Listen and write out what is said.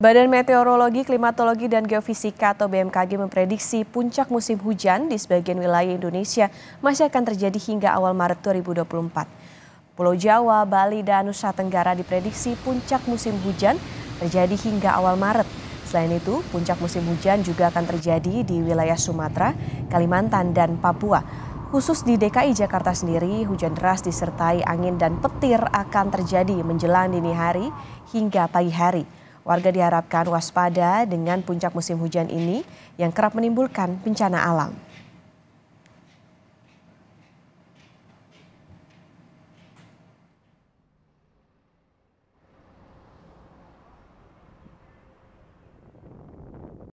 Badan Meteorologi, Klimatologi, dan Geofisika atau BMKG memprediksi puncak musim hujan di sebagian wilayah Indonesia masih akan terjadi hingga awal Maret 2024. Pulau Jawa, Bali, dan Nusa Tenggara diprediksi puncak musim hujan terjadi hingga awal Maret. Selain itu, puncak musim hujan juga akan terjadi di wilayah Sumatera, Kalimantan, dan Papua. Khusus di DKI Jakarta sendiri, hujan deras disertai angin dan petir akan terjadi menjelang dini hari hingga pagi hari. Warga diharapkan waspada dengan puncak musim hujan ini yang kerap menimbulkan bencana alam.